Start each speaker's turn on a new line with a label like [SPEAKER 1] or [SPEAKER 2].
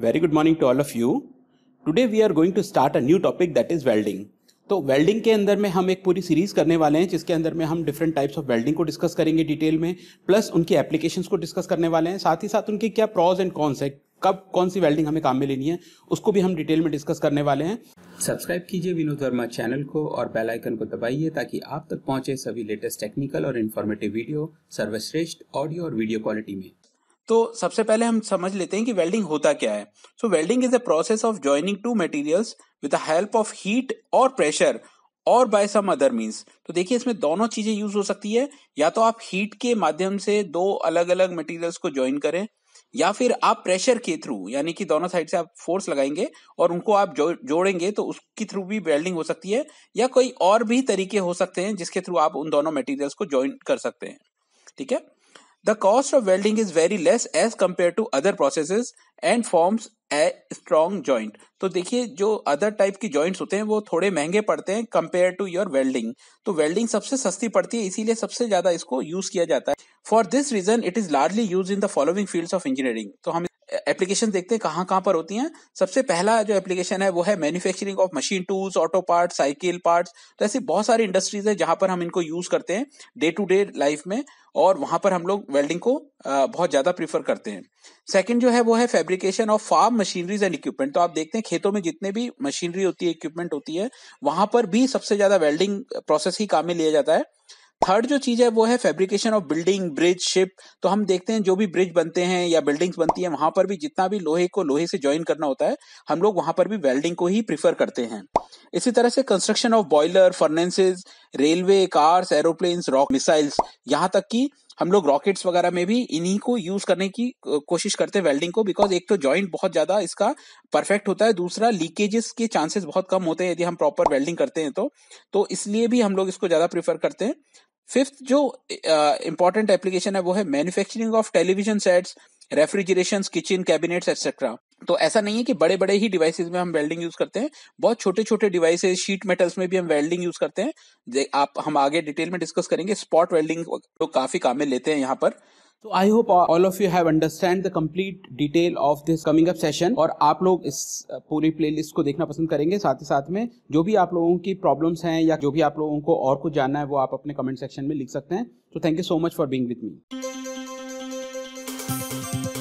[SPEAKER 1] Very good morning to all of you today we are going to start a new topic that is welding तो welding के अंदर में हम एक पूरी सीरीज़ करने वाले हैं जिसके अंदर में हम डिफरेंट टाइप्स ऑफ वेल्डिंग को डिस्कस करेंगे डिटेल में प्लस उनकी एप्लीकेशंस को डिस्कस करने वाले हैं साथ ही साथ उनके क्या प्रॉज एंड कॉन्स है कब कौन सी वेल्डिंग हमें काम में लेनी है उसको भी हम डिटेल में डिस्कस करने वाले हैं सब्सक्राइब कीजिए विनोद वर्मा चैनल को और बेल आइकन को दबाइए ताकि आप तक पहुंचे सभी लेटेस्ट टेक्निकल और इन्फॉर्मेटिव वीडियो सर्वश्रेष्ठ ऑडियो और वीडियो क्वालिटी में तो सबसे पहले हम समझ लेते हैं कि वेल्डिंग होता क्या है so welding is a process of joining two materials with the help of heat और प्रेशर और बाय सम अदर मीन्स तो देखिए इसमें दोनों चीजें यूज हो सकती है या तो आप हीट के माध्यम से दो अलग अलग मटेरियल्स को ज्वाइन करें या फिर आप प्रेशर के थ्रू यानी कि दोनों साइड से आप फोर्स लगाएंगे और उनको आप जो, जोड़ेंगे तो उसके थ्रू भी वेल्डिंग हो सकती है या कोई और भी तरीके हो सकते हैं जिसके थ्रू आप उन दोनों मटेरियल्स को ज्वाइन कर सकते हैं ठीक है The cost of welding is very less as compared to other processes and forms a strong joint. तो देखिए जो अदर टाइप के जॉइंट्स होते हैं वो थोड़े महंगे पड़ते हैं कंपेयर टू योर वेल्डिंग तो वेल्डिंग सबसे सस्ती पड़ती है इसीलिए सबसे ज्यादा इसको यूज किया जाता है for this reason it is largely use in the following fields of engineering तो हम एप्लीकेशन देखते हैं कहाँ कहाँ पर होती हैं सबसे पहला जो एप्लीकेशन है वो है manufacturing of machine tools auto part cycle parts तो ऐसी बहुत सारी इंडस्ट्रीज है जहां पर हम इनको यूज करते हैं डे टू डे लाइफ में और वहां पर हम लोग वेल्डिंग को बहुत ज्यादा प्रीफर करते हैं सेकंड जो है वो है fabrication of farm machineries and equipment तो आप देखते हैं खेतों में जितने भी मशीनरी होती है इक्विपमेंट होती है वहां पर भी सबसे ज्यादा वेल्डिंग प्रोसेस ही काम में लिया जाता है थर्ड जो चीज है वो है fabrication of building bridge ship तो हम देखते हैं जो भी ब्रिज बनते हैं या बिल्डिंग्स बनती हैं वहां पर भी जितना भी लोहे को लोहे से ज्वाइन करना होता है हम लोग वहां पर भी वेल्डिंग को ही प्रिफर करते हैं इसी तरह से construction of boiler furnaces railway cars aeroplanes rock missiles यहाँ तक कि हम लोग रॉकेट्स वगैरह में भी इन्हीं को यूज करने की कोशिश करते हैं वेल्डिंग को बिकॉज एक तो जॉइंट बहुत ज्यादा इसका परफेक्ट होता है दूसरा लीकेजेस के चांसेस बहुत कम होते हैं यदि हम प्रॉपर वेल्डिंग करते हैं तो तो इसलिए भी हम लोग इसको ज्यादा प्रिफर करते हैं फिफ्थ जो इंपॉर्टेंट uh, एप्लीकेशन है वो है manufacturing of television sets refrigeration kitchen cabinets etcetera तो ऐसा नहीं है कि बड़े बड़े ही डिवाइसेज में हम वेल्डिंग यूज करते हैं बहुत छोटे छोटे डिवाइसेज शीट मेटल्स में भी हम वेल्डिंग यूज करते हैं आप हम आगे डिटेल में डिस्कस करेंगे स्पॉट वेल्डिंग तो काफी काम में लेते हैं यहाँ पर तो I hope all of you have understand the complete detail of this coming up session और आप लोग इस पूरी प्लेलिस्ट को देखना पसंद करेंगे साथ ही साथ में जो भी आप लोगों की प्रॉब्लम्स हैं या जो भी आप लोगों को और कुछ जानना है वो आप अपने कमेंट सेक्शन में लिख सकते हैं तो thank you so much for being with me